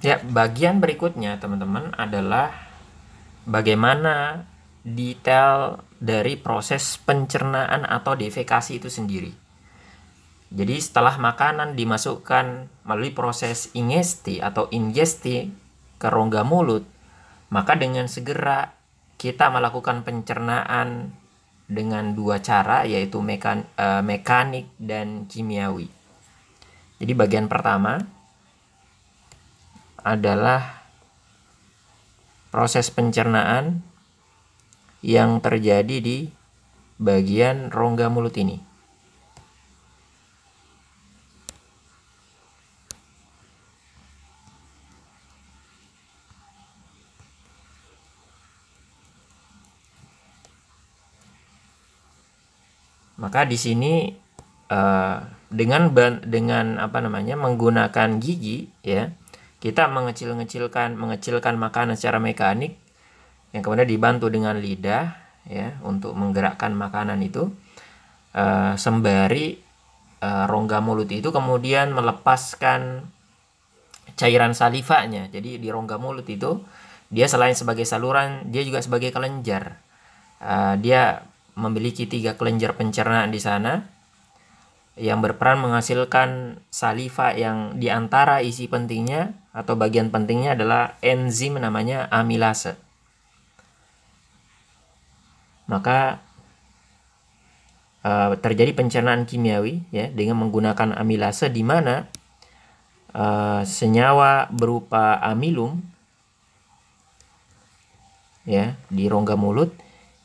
Ya, bagian berikutnya teman-teman adalah bagaimana detail dari proses pencernaan atau defekasi itu sendiri. Jadi setelah makanan dimasukkan melalui proses ingesti atau ingesti ke rongga mulut, maka dengan segera kita melakukan pencernaan dengan dua cara yaitu eh, mekanik dan kimiawi. Jadi bagian pertama adalah proses pencernaan yang terjadi di bagian rongga mulut ini. maka di sini eh, dengan dengan apa namanya menggunakan gigi ya kita mengecil-ngecilkan mengecilkan makanan secara mekanik yang kemudian dibantu dengan lidah ya untuk menggerakkan makanan itu e, sembari e, rongga mulut itu kemudian melepaskan cairan salivanya jadi di rongga mulut itu dia selain sebagai saluran dia juga sebagai kelenjar e, dia memiliki tiga kelenjar pencernaan di sana yang berperan menghasilkan saliva yang diantara isi pentingnya atau bagian pentingnya adalah enzim namanya amilase. Maka uh, terjadi pencernaan kimiawi ya dengan menggunakan amilase di mana uh, senyawa berupa amilum ya di rongga mulut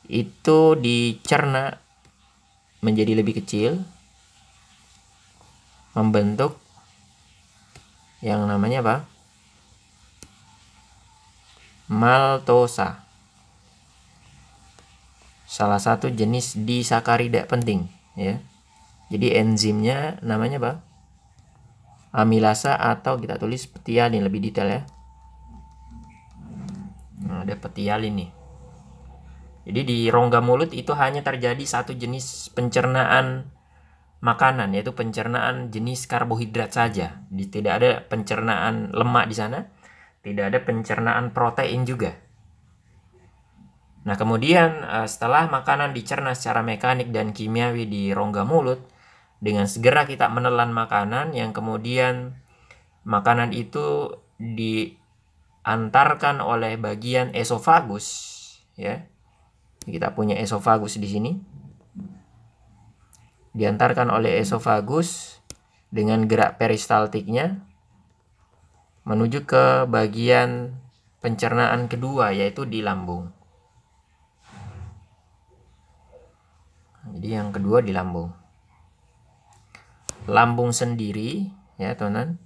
itu dicerna menjadi lebih kecil membentuk yang namanya apa? maltosa. Salah satu jenis disakarida penting, ya. Jadi enzimnya namanya apa? Amilasa atau kita tulis petialin lebih detail ya. Nah, ada petialin nih. Jadi di rongga mulut itu hanya terjadi satu jenis pencernaan makanan yaitu pencernaan jenis karbohidrat saja. Jadi, tidak ada pencernaan lemak di sana tidak ada pencernaan protein juga. Nah, kemudian eh, setelah makanan dicerna secara mekanik dan kimiawi di rongga mulut, dengan segera kita menelan makanan yang kemudian makanan itu diantarkan oleh bagian esofagus, ya. Kita punya esofagus di sini. Diantarkan oleh esofagus dengan gerak peristaltiknya menuju ke bagian pencernaan kedua yaitu di lambung. Jadi yang kedua di lambung. Lambung sendiri ya, teman-teman.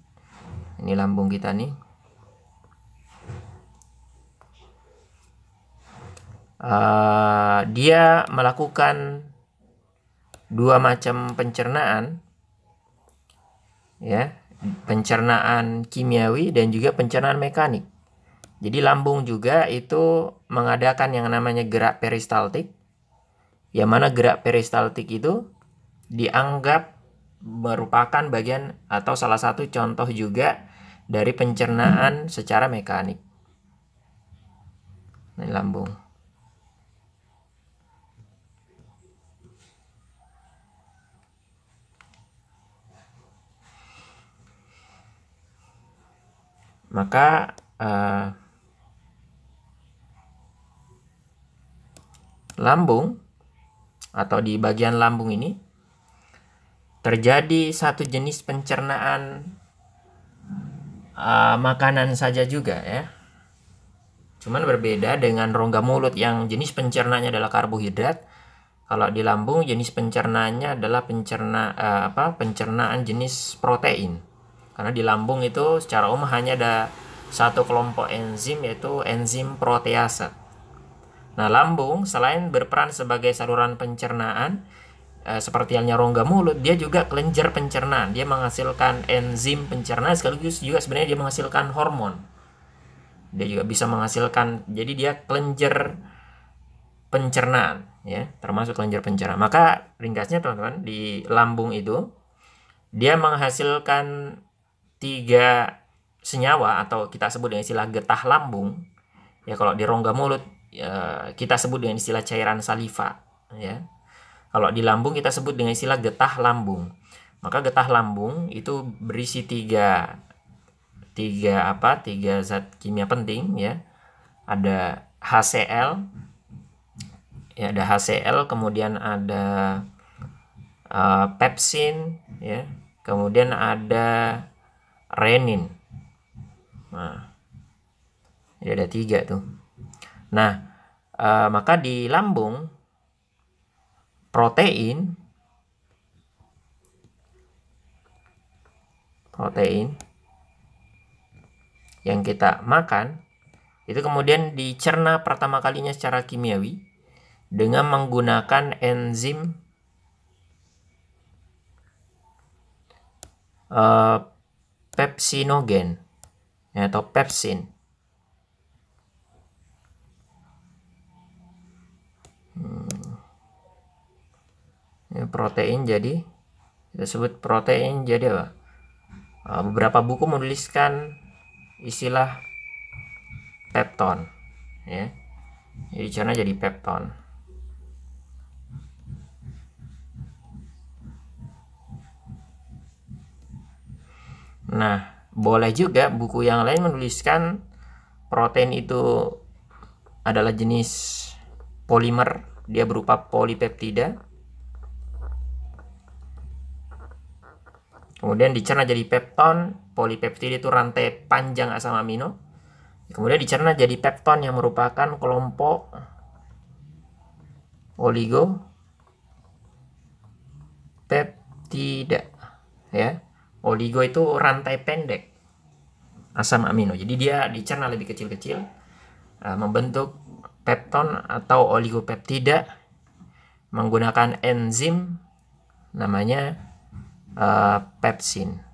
Ini lambung kita nih. Uh, dia melakukan dua macam pencernaan ya pencernaan kimiawi dan juga pencernaan mekanik. Jadi lambung juga itu mengadakan yang namanya gerak peristaltik. Yang mana gerak peristaltik itu dianggap merupakan bagian atau salah satu contoh juga dari pencernaan secara mekanik. Nah, ini lambung. maka uh, lambung atau di bagian lambung ini terjadi satu jenis pencernaan uh, makanan saja juga ya. Cuman berbeda dengan rongga mulut yang jenis pencernanya adalah karbohidrat. Kalau di lambung jenis pencernanya adalah pencerna uh, apa? pencernaan jenis protein. Karena di lambung itu secara umum hanya ada satu kelompok enzim yaitu enzim protease. Nah, lambung selain berperan sebagai saluran pencernaan e, seperti halnya rongga mulut, dia juga kelenjar pencernaan. Dia menghasilkan enzim pencernaan sekaligus juga sebenarnya dia menghasilkan hormon. Dia juga bisa menghasilkan jadi dia kelenjar pencernaan ya, termasuk kelenjar pencernaan. Maka ringkasnya teman-teman di lambung itu dia menghasilkan tiga senyawa atau kita sebut dengan istilah getah lambung ya kalau di rongga mulut ya, kita sebut dengan istilah cairan saliva ya kalau di lambung kita sebut dengan istilah getah lambung maka getah lambung itu berisi tiga tiga apa tiga zat kimia penting ya ada HCl ya ada HCl kemudian ada uh, pepsin ya kemudian ada renin. Nah, ini ya ada tiga tuh. Nah, e, maka di lambung protein protein yang kita makan itu kemudian dicerna pertama kalinya secara kimiawi dengan menggunakan enzim uh, pepsinogen ya, atau pepsin. Ini hmm. ya, protein jadi kita sebut protein jadi apa? Ah, beberapa buku menuliskan istilah pepton, ya. Jadi karena jadi pepton. Nah, boleh juga buku yang lain menuliskan protein itu adalah jenis polimer, dia berupa polipeptida. Kemudian dicerna jadi pepton, polipeptida itu rantai panjang asam amino. Kemudian dicerna jadi pepton yang merupakan kelompok oligo peptida ya. Oligo itu rantai pendek asam amino. Jadi dia dicerna lebih kecil-kecil eh, membentuk pepton atau oligopeptida menggunakan enzim namanya eh, pepsin.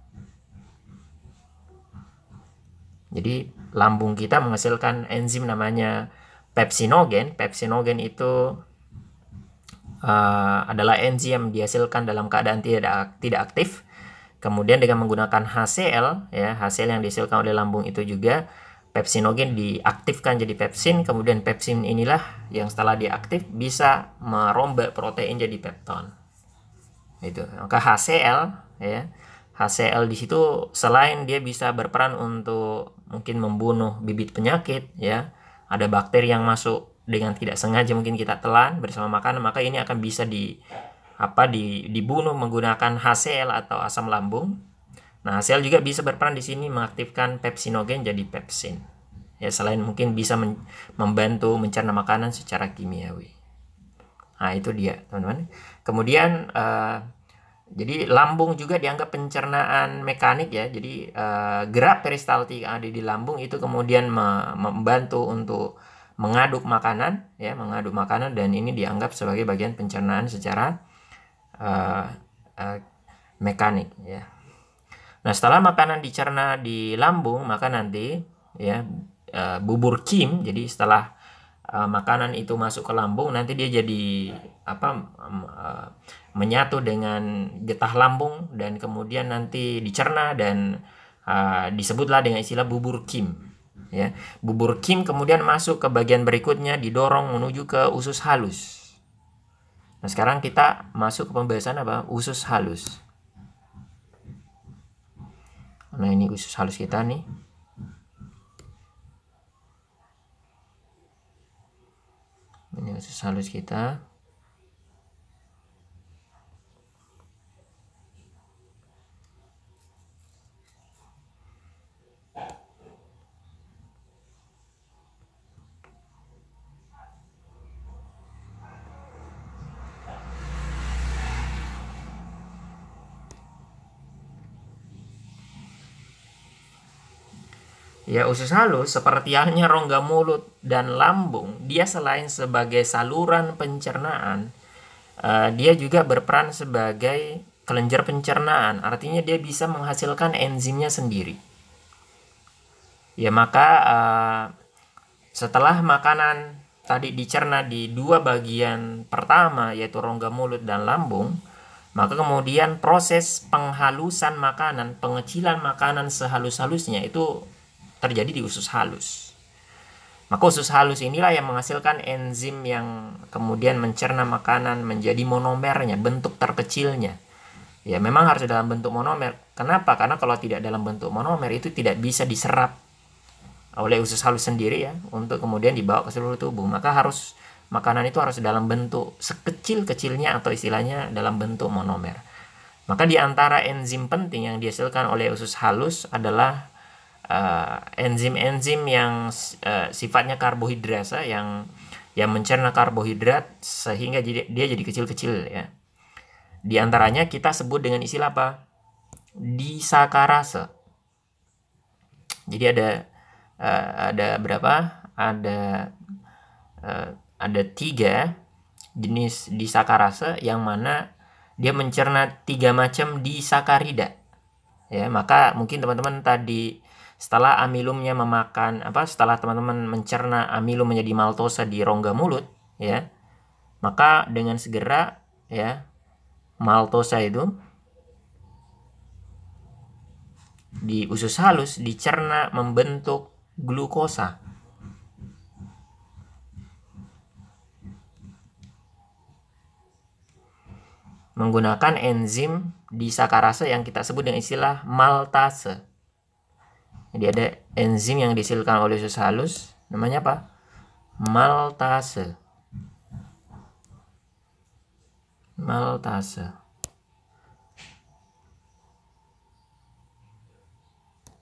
Jadi lambung kita menghasilkan enzim namanya pepsinogen. Pepsinogen itu uh, adalah enzim yang dihasilkan dalam keadaan tidak tidak aktif Kemudian dengan menggunakan HCl ya, HCl yang dihasilkan oleh lambung itu juga pepsinogen diaktifkan jadi pepsin, kemudian pepsin inilah yang setelah diaktif bisa merombak protein jadi pepton. Itu. Maka HCl ya. HCl di situ selain dia bisa berperan untuk mungkin membunuh bibit penyakit ya, ada bakteri yang masuk dengan tidak sengaja mungkin kita telan bersama makanan, maka ini akan bisa di apa di, dibunuh menggunakan HCl atau asam lambung. Nah, HCl juga bisa berperan di sini mengaktifkan pepsinogen jadi pepsin. Ya, selain mungkin bisa men, membantu mencerna makanan secara kimiawi. Nah, itu dia, teman-teman. Kemudian uh, jadi lambung juga dianggap pencernaan mekanik ya. Jadi uh, gerak peristaltik yang ada di lambung itu kemudian me membantu untuk mengaduk makanan ya, mengaduk makanan dan ini dianggap sebagai bagian pencernaan secara uh, uh, mekanik ya. Nah setelah makanan dicerna di lambung maka nanti ya uh, bubur kim jadi setelah uh, makanan itu masuk ke lambung nanti dia jadi apa um, uh, menyatu dengan getah lambung dan kemudian nanti dicerna dan uh, disebutlah dengan istilah bubur kim ya bubur kim kemudian masuk ke bagian berikutnya didorong menuju ke usus halus Nah, sekarang kita masuk ke pembahasan apa? Usus halus. Nah, ini usus halus kita nih. Ini usus halus kita. Ya, usus halus seperti halnya rongga mulut dan lambung, dia selain sebagai saluran pencernaan, uh, dia juga berperan sebagai kelenjar pencernaan. Artinya dia bisa menghasilkan enzimnya sendiri. Ya, maka uh, setelah makanan tadi dicerna di dua bagian pertama yaitu rongga mulut dan lambung, maka kemudian proses penghalusan makanan, pengecilan makanan sehalus-halusnya itu terjadi di usus halus. Maka usus halus inilah yang menghasilkan enzim yang kemudian mencerna makanan menjadi monomernya, bentuk terkecilnya. Ya memang harus dalam bentuk monomer. Kenapa? Karena kalau tidak dalam bentuk monomer itu tidak bisa diserap oleh usus halus sendiri ya untuk kemudian dibawa ke seluruh tubuh. Maka harus makanan itu harus dalam bentuk sekecil-kecilnya atau istilahnya dalam bentuk monomer. Maka di antara enzim penting yang dihasilkan oleh usus halus adalah Eh, enzim-enzim uh, yang uh, sifatnya karbohidrasa eh, yang yang mencerna karbohidrat sehingga jadi, dia jadi kecil-kecil ya. Di antaranya kita sebut dengan istilah apa? Disakarase. Jadi ada uh, ada berapa? Ada uh, ada tiga jenis disakarase yang mana dia mencerna tiga macam disakarida. Ya, maka mungkin teman-teman tadi setelah amilumnya memakan apa setelah teman-teman mencerna amilum menjadi maltosa di rongga mulut ya. Maka dengan segera ya maltosa itu di usus halus dicerna membentuk glukosa. Menggunakan enzim disakarase yang kita sebut dengan istilah maltase. Jadi ada enzim yang disilkan oleh usus halus, namanya apa? Maltase. Maltase.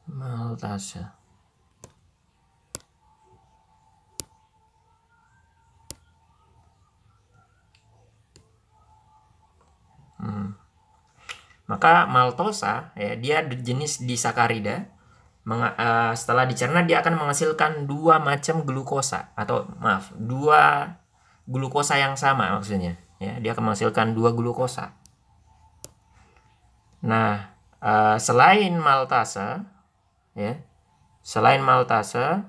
Maltase. Hmm. Maka maltosa ya dia jenis disakarida uh, setelah dicerna dia akan menghasilkan dua macam glukosa atau maaf dua glukosa yang sama maksudnya ya dia akan menghasilkan dua glukosa nah uh, selain maltase ya selain maltase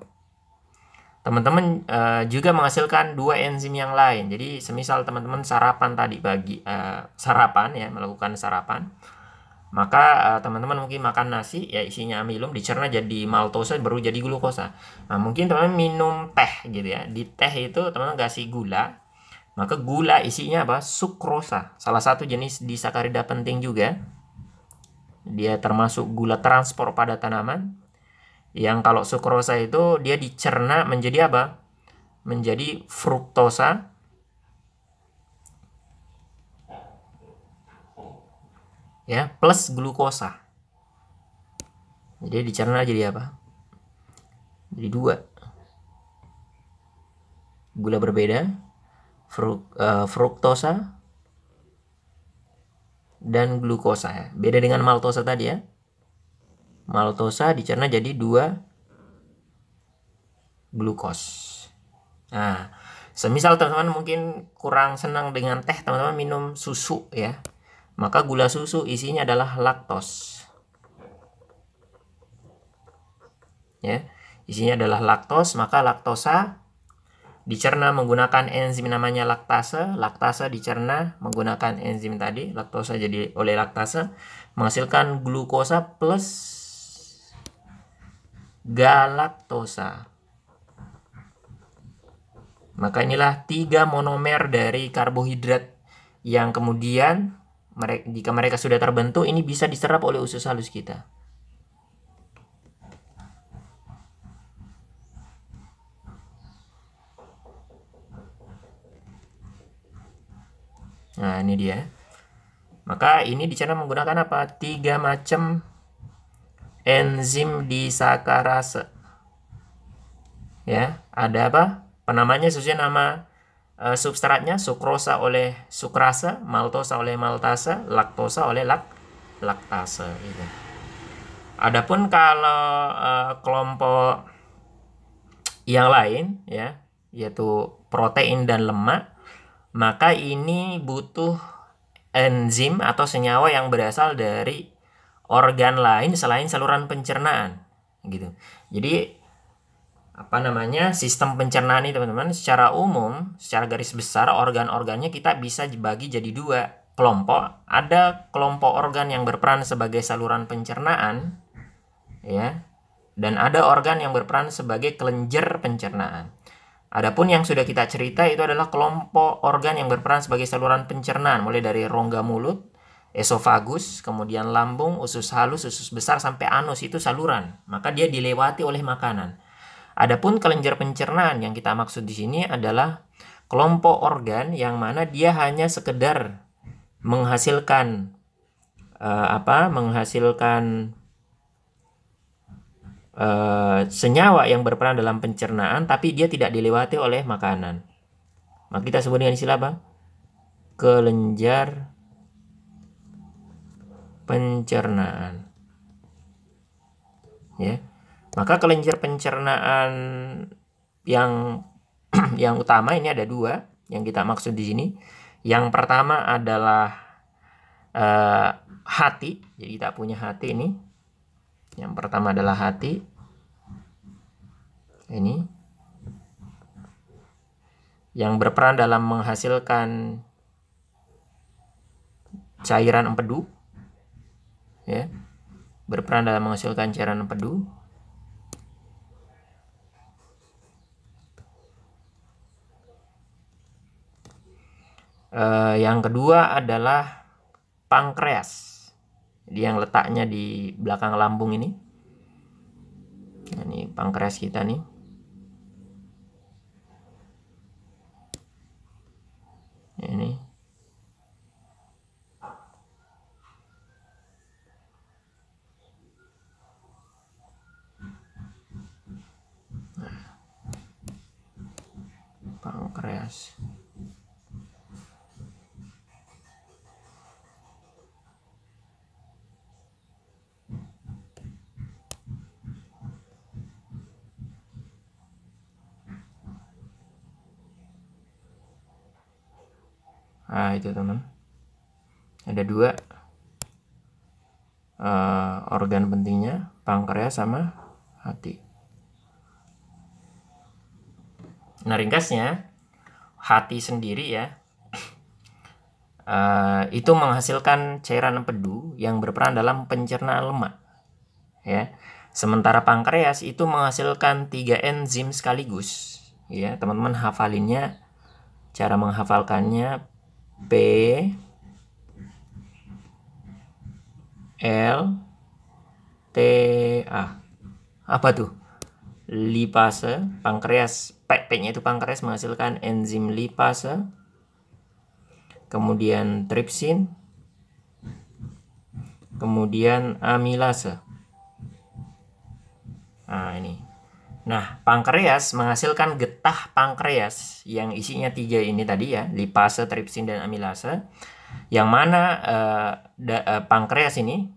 teman-teman uh, juga menghasilkan dua enzim yang lain jadi semisal teman-teman sarapan tadi bagi uh, sarapan ya melakukan sarapan maka eh, teman-teman uh, mungkin makan nasi ya isinya amilum dicerna jadi maltosa baru jadi glukosa nah mungkin teman-teman minum teh gitu ya di teh itu teman-teman kasih gula maka gula isinya apa sukrosa salah satu jenis disakarida penting juga dia termasuk gula transport pada tanaman yang kalau sukrosa itu dia dicerna menjadi apa menjadi fruktosa ya plus glukosa. Jadi dicerna jadi apa? Jadi dua. Gula berbeda, fruk, uh, fruktosa dan glukosa ya. Beda dengan maltosa tadi ya. Maltosa dicerna jadi dua glukos. Nah, semisal teman-teman mungkin kurang senang dengan teh, teman-teman minum susu ya maka gula susu isinya adalah laktos. Ya, isinya adalah laktos, maka laktosa dicerna menggunakan enzim namanya laktase, laktase dicerna menggunakan enzim tadi, laktosa jadi oleh laktase menghasilkan glukosa plus galaktosa. Maka inilah tiga monomer dari karbohidrat yang kemudian mereka, jika mereka sudah terbentuk, ini bisa diserap oleh usus halus kita. Nah, ini dia. Maka ini di sana menggunakan apa? Tiga macam enzim disakarase. Ya, ada apa? Penamanya sesuai nama Eh, substratnya sukrosa oleh sukrasa, maltosa oleh maltasa, laktosa oleh lak laktase gitu. Adapun kalau uh, kelompok yang lain ya, yaitu protein dan lemak, maka ini butuh enzim atau senyawa yang berasal dari organ lain selain saluran pencernaan gitu. Jadi apa namanya sistem pencernaan ini teman-teman secara umum secara garis besar organ-organnya kita bisa dibagi jadi dua kelompok ada kelompok organ yang berperan sebagai saluran pencernaan ya dan ada organ yang berperan sebagai kelenjer pencernaan Adapun yang sudah kita cerita itu adalah kelompok organ yang berperan sebagai saluran pencernaan mulai dari rongga mulut, esofagus, kemudian lambung, usus halus, usus besar sampai anus itu saluran. Maka dia dilewati oleh makanan. Adapun kelenjar pencernaan yang kita maksud di sini adalah kelompok organ yang mana dia hanya sekedar menghasilkan uh, apa? menghasilkan uh, senyawa yang berperan dalam pencernaan tapi dia tidak dilewati oleh makanan. Maka kita sebut dengan istilah apa? Kelenjar pencernaan. Ya. Yeah maka kelenjar pencernaan yang yang utama ini ada dua yang kita maksud di sini. Yang pertama adalah uh, hati. Jadi kita punya hati ini. Yang pertama adalah hati. Ini yang berperan dalam menghasilkan cairan empedu ya berperan dalam menghasilkan cairan empedu Uh, yang kedua adalah pankreas. Jadi yang letaknya di belakang lambung ini. Nah, ini pankreas kita nih. Ini. Nah, pankreas. nah itu teman ada dua uh, organ pentingnya pankreas sama hati nah ringkasnya hati sendiri ya uh, itu menghasilkan cairan empedu yang berperan dalam pencernaan lemak ya sementara pankreas itu menghasilkan tiga enzim sekaligus ya teman-teman hafalinnya cara menghafalkannya P L T A apa tuh lipase pankreas P, P nya itu pankreas menghasilkan enzim lipase kemudian tripsin kemudian amilase nah ini Nah, pankreas menghasilkan getah pankreas yang isinya tiga ini tadi ya, lipase, tripsin, dan amilase. Yang mana uh, da, uh, pankreas ini,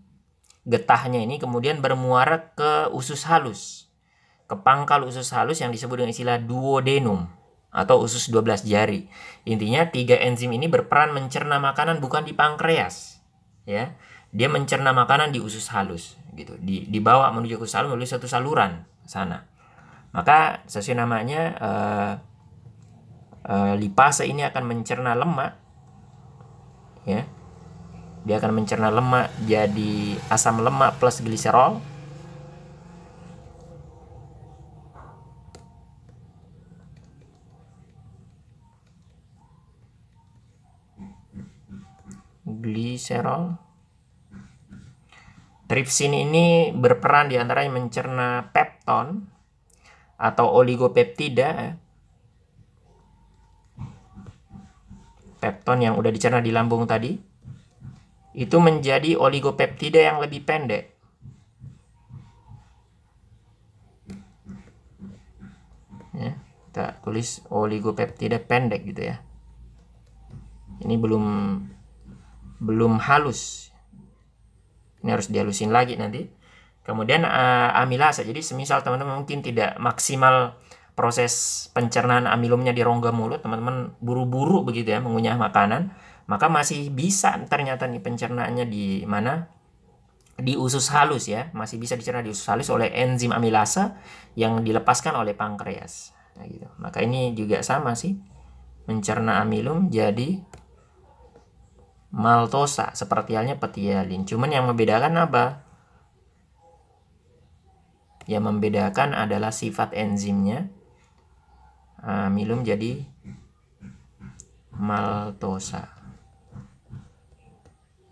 getahnya ini kemudian bermuara ke usus halus, ke pangkal usus halus yang disebut dengan istilah duodenum atau usus 12 jari. Intinya tiga enzim ini berperan mencerna makanan bukan di pankreas, ya. Dia mencerna makanan di usus halus gitu, di dibawa menuju ke usus halus melalui satu saluran sana. Maka sesuai namanya uh, uh, lipase ini akan mencerna lemak ya. Dia akan mencerna lemak jadi asam lemak plus gliserol. Gliserol. Tripsin ini berperan diantaranya mencerna pepton atau oligopeptida pepton yang udah dicerna di lambung tadi itu menjadi oligopeptida yang lebih pendek ya, kita tulis oligopeptida pendek gitu ya ini belum belum halus ini harus dihalusin lagi nanti Kemudian uh, eh, amilasa. Jadi semisal teman-teman mungkin tidak maksimal proses pencernaan amilumnya di rongga mulut, teman-teman buru-buru begitu ya mengunyah makanan, maka masih bisa ternyata nih pencernaannya di mana? di usus halus ya, masih bisa dicerna di usus halus oleh enzim amilasa yang dilepaskan oleh pankreas. Nah, gitu. Maka ini juga sama sih mencerna amilum jadi maltosa seperti halnya peti Cuman yang membedakan apa? Yang membedakan adalah sifat enzimnya. Amilum ah, jadi maltosa.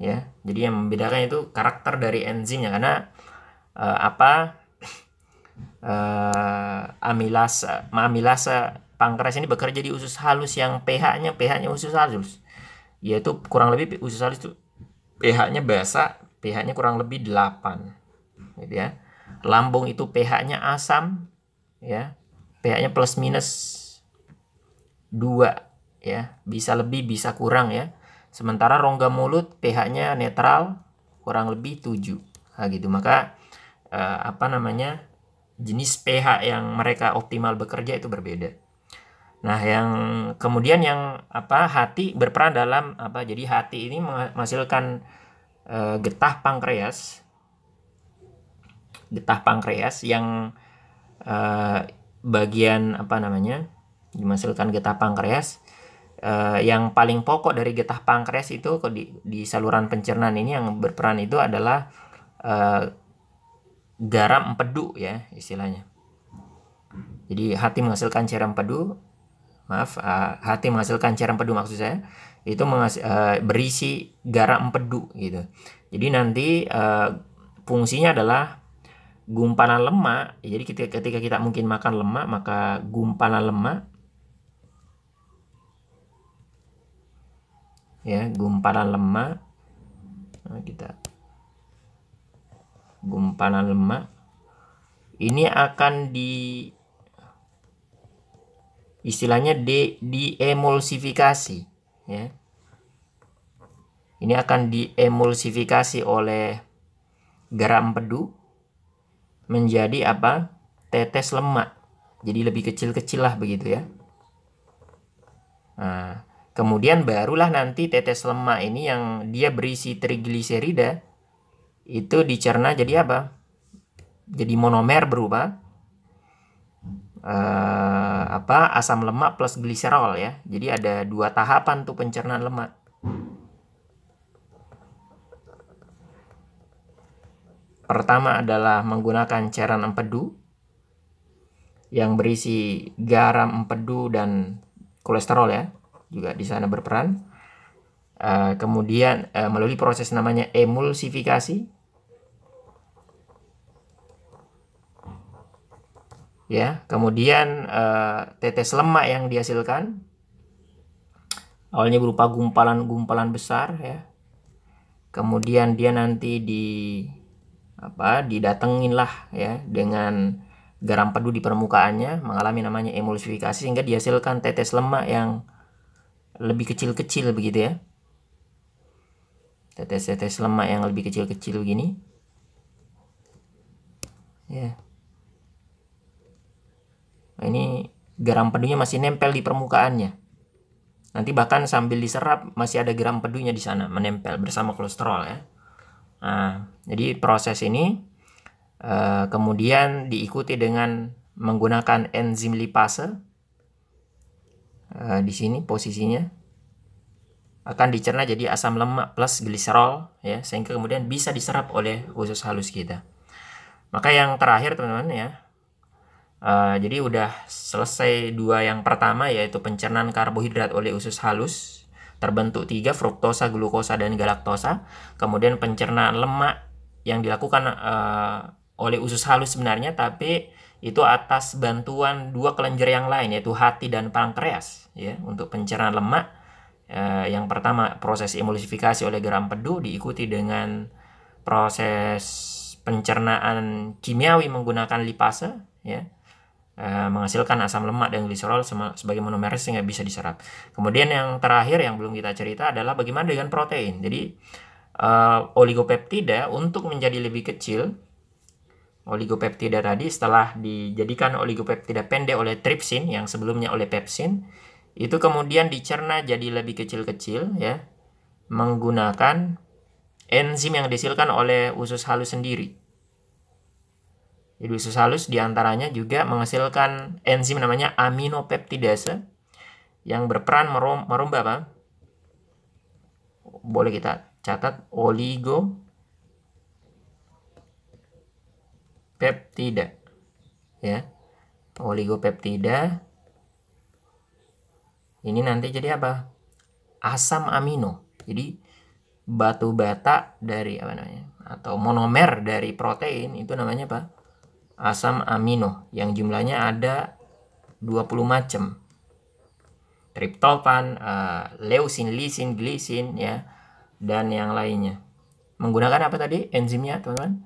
Ya, jadi yang membedakan itu karakter dari enzimnya karena eh, apa uh, amilasa, amilasa pankreas ini bekerja di usus halus yang pH-nya pH-nya usus halus. Yaitu kurang lebih usus halus itu pH-nya basa, pH-nya kurang lebih 8. Gitu ya lambung itu pH-nya asam ya. pH-nya plus minus 2 ya, bisa lebih bisa kurang ya. Sementara rongga mulut pH-nya netral kurang lebih 7. Nah, gitu. Maka eh, apa namanya? jenis pH yang mereka optimal bekerja itu berbeda. Nah, yang kemudian yang apa hati berperan dalam apa? Jadi hati ini menghasilkan eh, getah pankreas getah pankreas yang uh, bagian apa namanya dimasukkan getah pankreas uh, yang paling pokok dari getah pankreas itu di, di saluran pencernaan ini yang berperan itu adalah uh, garam empedu ya istilahnya jadi hati menghasilkan cairan empedu maaf uh, hati menghasilkan cairan empedu maksud saya itu uh, berisi garam empedu gitu jadi nanti uh, fungsinya adalah gumpalan lemak ya, jadi ketika, ketika kita mungkin makan lemak maka gumpalan lemak ya gumpalan lemak nah, kita gumpalan lemak ini akan di istilahnya di diemulsifikasi ya ini akan diemulsifikasi oleh garam pedu menjadi apa? Tetes lemak. Jadi lebih kecil-kecil lah begitu ya. Nah, kemudian barulah nanti tetes lemak ini yang dia berisi trigliserida itu dicerna jadi apa? Jadi monomer berupa eh, apa asam lemak plus gliserol ya. Jadi ada dua tahapan tuh pencernaan lemak. Pertama adalah menggunakan cairan empedu yang berisi garam empedu dan kolesterol ya juga di sana berperan. Uh, kemudian uh, melalui proses namanya emulsifikasi ya kemudian uh, tetes lemak yang dihasilkan awalnya berupa gumpalan-gumpalan besar ya kemudian dia nanti di apa didatengin lah ya dengan garam padu di permukaannya mengalami namanya emulsifikasi sehingga dihasilkan tetes lemak yang lebih kecil-kecil begitu ya tetes-tetes lemak yang lebih kecil-kecil begini ya nah, ini garam pedunya masih nempel di permukaannya nanti bahkan sambil diserap masih ada garam pedunya di sana menempel bersama kolesterol ya Nah, jadi proses ini uh, kemudian diikuti dengan menggunakan enzim lipase. Uh, di sini posisinya akan dicerna jadi asam lemak plus gliserol ya sehingga kemudian bisa diserap oleh usus halus kita. Maka yang terakhir teman-teman ya. Uh, jadi udah selesai dua yang pertama yaitu pencernaan karbohidrat oleh usus halus terbentuk tiga fruktosa, glukosa dan galaktosa. Kemudian pencernaan lemak yang dilakukan uh, oleh usus halus sebenarnya tapi itu atas bantuan dua kelenjar yang lain yaitu hati dan pankreas ya untuk pencernaan lemak eh, yang pertama proses emulsifikasi oleh garam pedu diikuti dengan proses pencernaan kimiawi menggunakan lipase ya Eh, menghasilkan asam lemak dan gliserol sebagai monomeris sehingga bisa diserap. Kemudian yang terakhir yang belum kita cerita adalah bagaimana dengan protein. Jadi uh, oligopeptida untuk menjadi lebih kecil oligopeptida tadi setelah dijadikan oligopeptida pendek oleh tripsin yang sebelumnya oleh pepsin itu kemudian dicerna jadi lebih kecil-kecil ya menggunakan enzim yang dihasilkan oleh usus halus sendiri. Hidrosus halus diantaranya juga menghasilkan enzim namanya aminopeptidase yang berperan merum merubah apa? Boleh kita catat oligo peptida ya oligopeptida ini nanti jadi apa asam amino jadi batu bata dari apa namanya atau monomer dari protein itu namanya apa asam amino yang jumlahnya ada 20 macam. Triptofan, uh, eh, leusin, lisin, glisin ya dan yang lainnya. Menggunakan apa tadi enzimnya, teman-teman?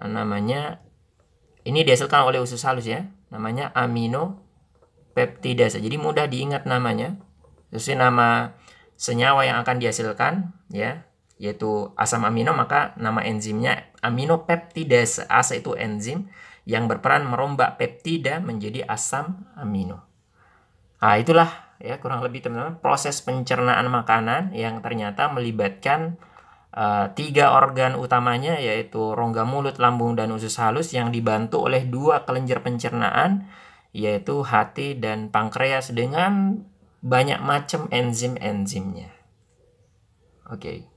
Eh, namanya ini dihasilkan oleh usus halus ya. Namanya amino peptidase. Jadi mudah diingat namanya. Terus nama senyawa yang akan dihasilkan ya, yaitu asam amino maka nama enzimnya Aminopeptidase. asa itu enzim yang berperan merombak peptida menjadi asam amino. Nah, itulah ya kurang lebih teman-teman proses pencernaan makanan yang ternyata melibatkan uh, tiga organ utamanya yaitu rongga mulut, lambung dan usus halus yang dibantu oleh dua kelenjar pencernaan yaitu hati dan pankreas dengan banyak macam enzim-enzimnya. Oke. Okay.